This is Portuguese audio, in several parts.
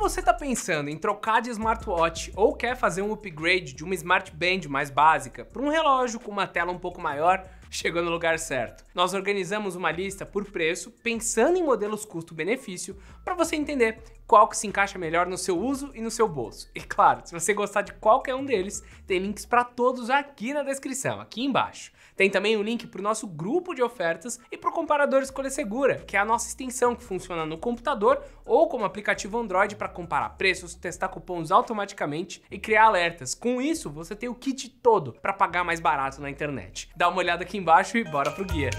você está pensando em trocar de smartwatch ou quer fazer um upgrade de uma smartband mais básica para um relógio com uma tela um pouco maior, chegou no lugar certo. Nós organizamos uma lista por preço, pensando em modelos custo-benefício, para você entender qual que se encaixa melhor no seu uso e no seu bolso. E claro, se você gostar de qualquer um deles, tem links para todos aqui na descrição, aqui embaixo. Tem também o um link para o nosso grupo de ofertas e para o Comparador Escolha Segura, que é a nossa extensão que funciona no computador ou como aplicativo Android para comparar preços, testar cupons automaticamente e criar alertas. Com isso, você tem o kit todo para pagar mais barato na internet. Dá uma olhada aqui embaixo e bora pro guia.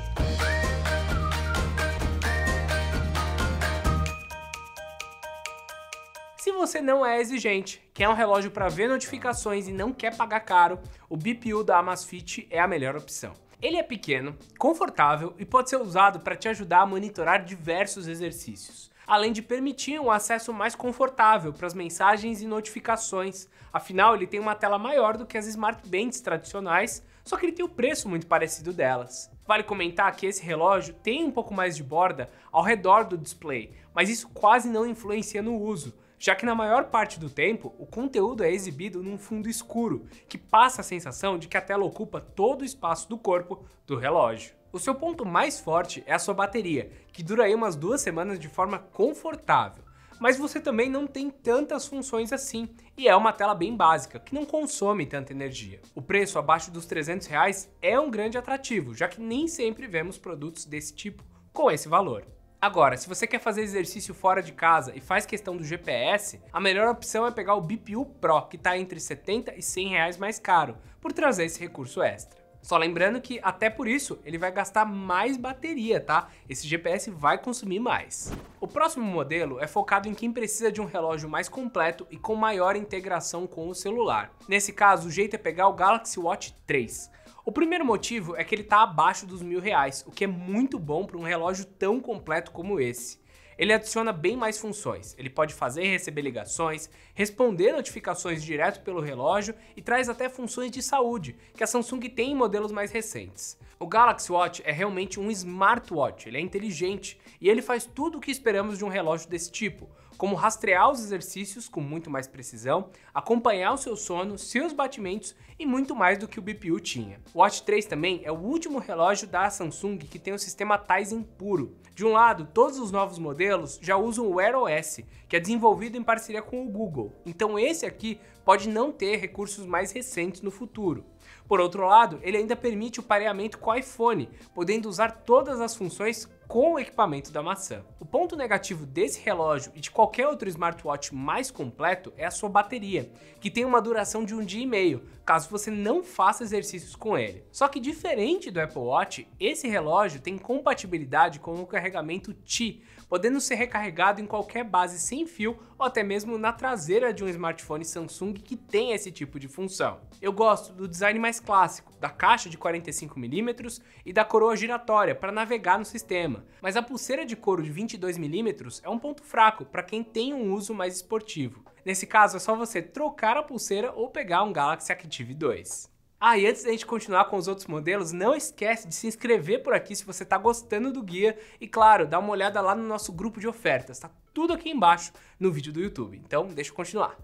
você não é exigente, quer um relógio para ver notificações e não quer pagar caro, o BPU da Amazfit é a melhor opção. Ele é pequeno, confortável e pode ser usado para te ajudar a monitorar diversos exercícios, além de permitir um acesso mais confortável para as mensagens e notificações. Afinal, ele tem uma tela maior do que as smart bands tradicionais, só que ele tem o um preço muito parecido delas. Vale comentar que esse relógio tem um pouco mais de borda ao redor do display, mas isso quase não influencia no uso, já que na maior parte do tempo o conteúdo é exibido num fundo escuro, que passa a sensação de que a tela ocupa todo o espaço do corpo do relógio. O seu ponto mais forte é a sua bateria, que dura aí umas duas semanas de forma confortável. Mas você também não tem tantas funções assim, e é uma tela bem básica, que não consome tanta energia. O preço abaixo dos 300 reais é um grande atrativo, já que nem sempre vemos produtos desse tipo com esse valor. Agora, se você quer fazer exercício fora de casa e faz questão do GPS, a melhor opção é pegar o BPU Pro, que está entre 70 e 100 reais mais caro, por trazer esse recurso extra. Só lembrando que até por isso ele vai gastar mais bateria, tá? Esse GPS vai consumir mais. O próximo modelo é focado em quem precisa de um relógio mais completo e com maior integração com o celular. Nesse caso, o jeito é pegar o Galaxy Watch 3. O primeiro motivo é que ele está abaixo dos mil reais, o que é muito bom para um relógio tão completo como esse. Ele adiciona bem mais funções. Ele pode fazer e receber ligações, responder notificações direto pelo relógio e traz até funções de saúde, que a Samsung tem em modelos mais recentes. O Galaxy Watch é realmente um smartwatch, ele é inteligente e ele faz tudo o que esperamos de um relógio desse tipo, como rastrear os exercícios com muito mais precisão, acompanhar o seu sono, seus batimentos e muito mais do que o BPU tinha. O Watch 3 também é o último relógio da Samsung que tem o sistema Tizen puro. De um lado, todos os novos modelos já usam o Wear OS, que é desenvolvido em parceria com o Google, então esse aqui pode não ter recursos mais recentes no futuro. Por outro lado, ele ainda permite o pareamento com o iPhone, podendo usar todas as funções com o equipamento da maçã. O ponto negativo desse relógio e de qualquer outro smartwatch mais completo é a sua bateria, que tem uma duração de um dia e meio, caso você não faça exercícios com ele. Só que diferente do Apple Watch, esse relógio tem compatibilidade com o carregamento Qi, podendo ser recarregado em qualquer base sem fio ou até mesmo na traseira de um smartphone Samsung que tem esse tipo de função. Eu gosto do design mais clássico, da caixa de 45mm e da coroa giratória para navegar no sistema, mas a pulseira de couro de 22mm é um ponto fraco para quem tem um uso mais esportivo. Nesse caso é só você trocar a pulseira ou pegar um Galaxy Active 2. Ah, e antes da gente continuar com os outros modelos, não esquece de se inscrever por aqui se você está gostando do guia e, claro, dá uma olhada lá no nosso grupo de ofertas, tá tudo aqui embaixo no vídeo do YouTube. Então, deixa eu continuar.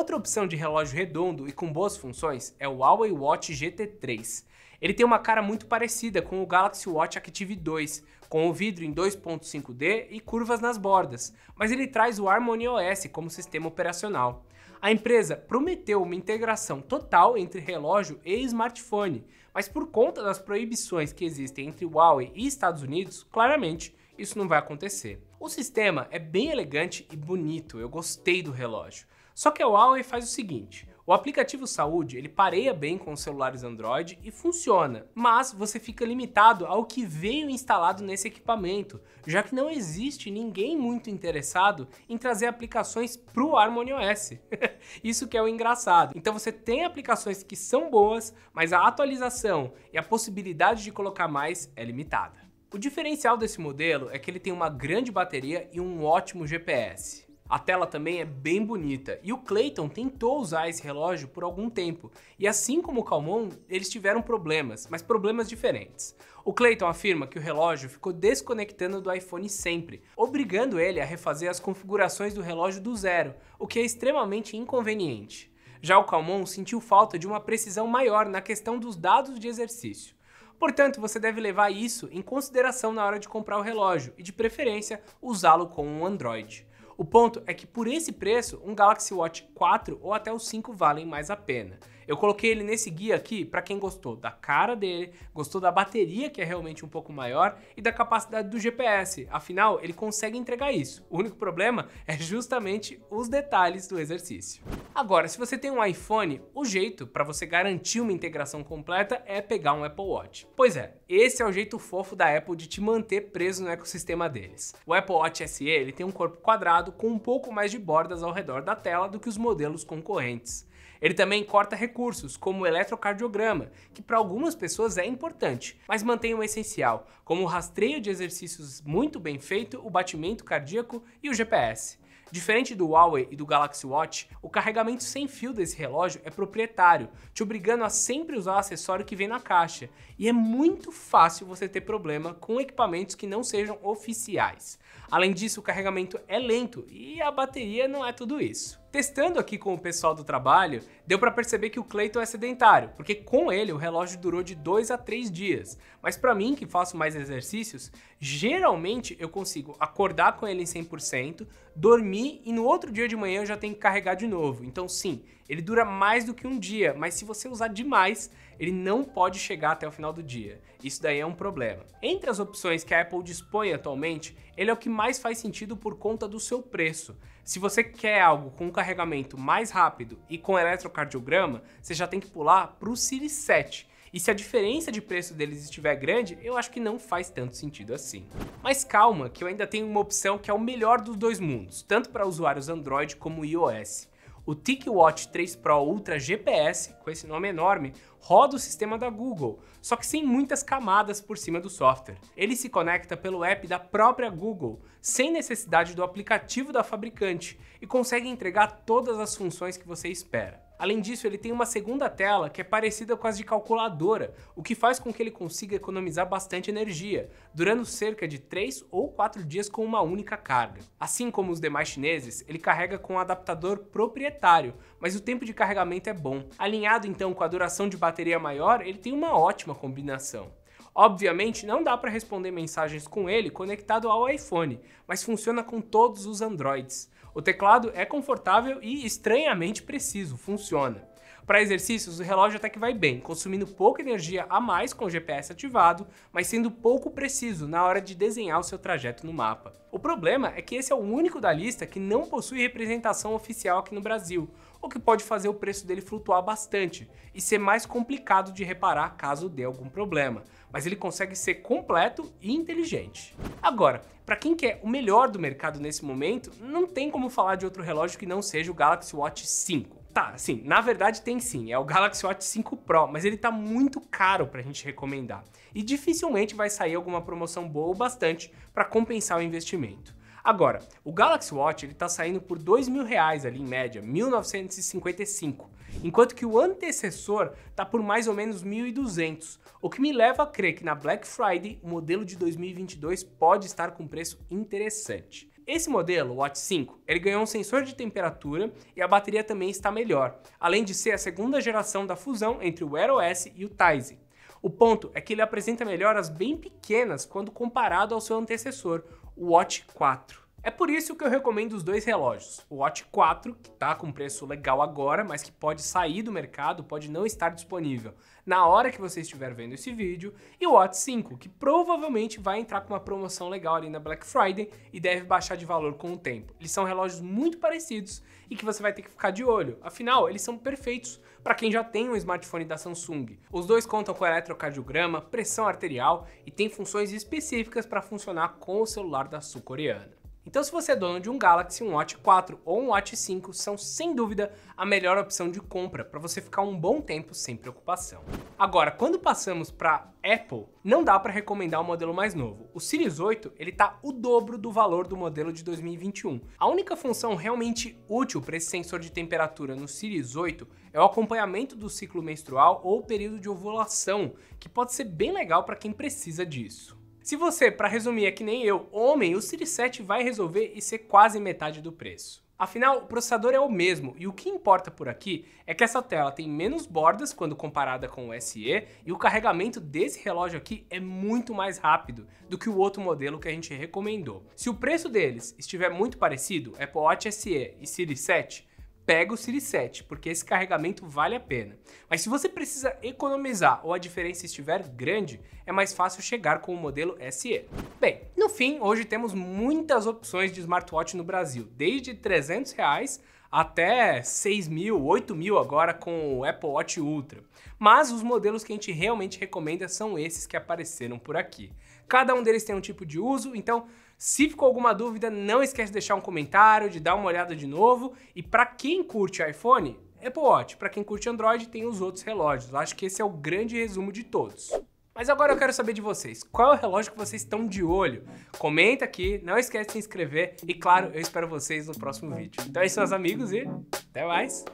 Outra opção de relógio redondo e com boas funções é o Huawei Watch GT3. Ele tem uma cara muito parecida com o Galaxy Watch Active 2, com o vidro em 2.5D e curvas nas bordas, mas ele traz o Harmony OS como sistema operacional. A empresa prometeu uma integração total entre relógio e smartphone, mas por conta das proibições que existem entre Huawei e Estados Unidos, claramente isso não vai acontecer. O sistema é bem elegante e bonito, eu gostei do relógio. Só que a Huawei faz o seguinte, o aplicativo Saúde, ele pareia bem com os celulares Android e funciona, mas você fica limitado ao que veio instalado nesse equipamento, já que não existe ninguém muito interessado em trazer aplicações para o Harmony OS. Isso que é o engraçado. Então você tem aplicações que são boas, mas a atualização e a possibilidade de colocar mais é limitada. O diferencial desse modelo é que ele tem uma grande bateria e um ótimo GPS. A tela também é bem bonita e o Clayton tentou usar esse relógio por algum tempo e assim como o Calmon, eles tiveram problemas, mas problemas diferentes. O Clayton afirma que o relógio ficou desconectando do iPhone sempre, obrigando ele a refazer as configurações do relógio do zero, o que é extremamente inconveniente. Já o Calmon sentiu falta de uma precisão maior na questão dos dados de exercício. Portanto, você deve levar isso em consideração na hora de comprar o relógio e, de preferência, usá-lo com um Android. O ponto é que por esse preço, um Galaxy Watch 4 ou até o 5 valem mais a pena. Eu coloquei ele nesse guia aqui para quem gostou da cara dele, gostou da bateria, que é realmente um pouco maior, e da capacidade do GPS. Afinal, ele consegue entregar isso. O único problema é justamente os detalhes do exercício. Agora, se você tem um iPhone, o jeito para você garantir uma integração completa é pegar um Apple Watch. Pois é, esse é o jeito fofo da Apple de te manter preso no ecossistema deles. O Apple Watch SE ele tem um corpo quadrado com um pouco mais de bordas ao redor da tela do que os modelos concorrentes. Ele também corta recursos, como o eletrocardiograma, que para algumas pessoas é importante, mas mantém o essencial, como o rastreio de exercícios muito bem feito, o batimento cardíaco e o GPS. Diferente do Huawei e do Galaxy Watch, o carregamento sem fio desse relógio é proprietário, te obrigando a sempre usar o acessório que vem na caixa. E é muito fácil você ter problema com equipamentos que não sejam oficiais. Além disso, o carregamento é lento e a bateria não é tudo isso. Testando aqui com o pessoal do trabalho, deu para perceber que o Clayton é sedentário, porque com ele o relógio durou de 2 a 3 dias. Mas para mim, que faço mais exercícios, geralmente eu consigo acordar com ele em 100%, dormir e no outro dia de manhã eu já tenho que carregar de novo. Então, sim, ele dura mais do que um dia, mas se você usar demais, ele não pode chegar até o final do dia. Isso daí é um problema. Entre as opções que a Apple dispõe atualmente, ele é o que mais faz sentido por conta do seu preço. Se você quer algo com um carregamento mais rápido e com eletrocardiograma, você já tem que pular para o Series 7. E se a diferença de preço deles estiver grande, eu acho que não faz tanto sentido assim. Mas calma, que eu ainda tenho uma opção que é o melhor dos dois mundos, tanto para usuários Android como iOS. O TicWatch 3 Pro Ultra GPS, com esse nome enorme, roda o sistema da Google, só que sem muitas camadas por cima do software. Ele se conecta pelo app da própria Google, sem necessidade do aplicativo da fabricante, e consegue entregar todas as funções que você espera. Além disso, ele tem uma segunda tela que é parecida com as de calculadora, o que faz com que ele consiga economizar bastante energia, durando cerca de 3 ou 4 dias com uma única carga. Assim como os demais chineses, ele carrega com um adaptador proprietário, mas o tempo de carregamento é bom. Alinhado então com a duração de bateria maior, ele tem uma ótima combinação. Obviamente, não dá para responder mensagens com ele conectado ao iPhone, mas funciona com todos os Androids. O teclado é confortável e estranhamente preciso, funciona. Para exercícios, o relógio até que vai bem, consumindo pouca energia a mais com o GPS ativado, mas sendo pouco preciso na hora de desenhar o seu trajeto no mapa. O problema é que esse é o único da lista que não possui representação oficial aqui no Brasil, o que pode fazer o preço dele flutuar bastante e ser mais complicado de reparar caso dê algum problema, mas ele consegue ser completo e inteligente. Agora, para quem quer o melhor do mercado nesse momento, não tem como falar de outro relógio que não seja o Galaxy Watch 5. Tá, sim, na verdade tem sim, é o Galaxy Watch 5 Pro, mas ele tá muito caro pra gente recomendar. E dificilmente vai sair alguma promoção boa ou bastante para compensar o investimento. Agora, o Galaxy Watch ele está saindo por R$ reais ali em média, 1955, enquanto que o antecessor está por mais ou menos 1.200, o que me leva a crer que na Black Friday o modelo de 2022 pode estar com preço interessante. Esse modelo, o Watch 5, ele ganhou um sensor de temperatura e a bateria também está melhor, além de ser a segunda geração da fusão entre o Wear OS e o Tizen. O ponto é que ele apresenta melhoras bem pequenas quando comparado ao seu antecessor, Watch 4. É por isso que eu recomendo os dois relógios, o Watch 4, que está com preço legal agora, mas que pode sair do mercado, pode não estar disponível na hora que você estiver vendo esse vídeo, e o Watch 5, que provavelmente vai entrar com uma promoção legal ali na Black Friday e deve baixar de valor com o tempo. Eles são relógios muito parecidos e que você vai ter que ficar de olho, afinal, eles são perfeitos para quem já tem um smartphone da Samsung. Os dois contam com eletrocardiograma, pressão arterial e têm funções específicas para funcionar com o celular da sul-coreana. Então se você é dono de um Galaxy, um Watch 4 ou um Watch 5, são sem dúvida a melhor opção de compra para você ficar um bom tempo sem preocupação. Agora, quando passamos para Apple, não dá para recomendar o um modelo mais novo. O Series 8, ele tá o dobro do valor do modelo de 2021. A única função realmente útil para esse sensor de temperatura no Series 8 é o acompanhamento do ciclo menstrual ou período de ovulação, que pode ser bem legal para quem precisa disso. Se você, para resumir, é que nem eu, homem, o Siri 7 vai resolver e ser quase metade do preço. Afinal, o processador é o mesmo, e o que importa por aqui é que essa tela tem menos bordas quando comparada com o SE, e o carregamento desse relógio aqui é muito mais rápido do que o outro modelo que a gente recomendou. Se o preço deles estiver muito parecido, Apple Watch SE e Siri 7, pega o Series 7, porque esse carregamento vale a pena. Mas se você precisa economizar ou a diferença estiver grande, é mais fácil chegar com o modelo SE. Bem, no fim, hoje temos muitas opções de smartwatch no Brasil, desde 300 reais até 6 mil, 8 mil agora com o Apple Watch Ultra. Mas os modelos que a gente realmente recomenda são esses que apareceram por aqui. Cada um deles tem um tipo de uso, então se ficou alguma dúvida, não esquece de deixar um comentário, de dar uma olhada de novo. E para quem curte iPhone, Apple Watch. Para quem curte Android, tem os outros relógios. acho que esse é o grande resumo de todos. Mas agora eu quero saber de vocês, qual é o relógio que vocês estão de olho? Comenta aqui, não esquece de se inscrever e claro, eu espero vocês no próximo vídeo. Então é isso meus amigos e até mais!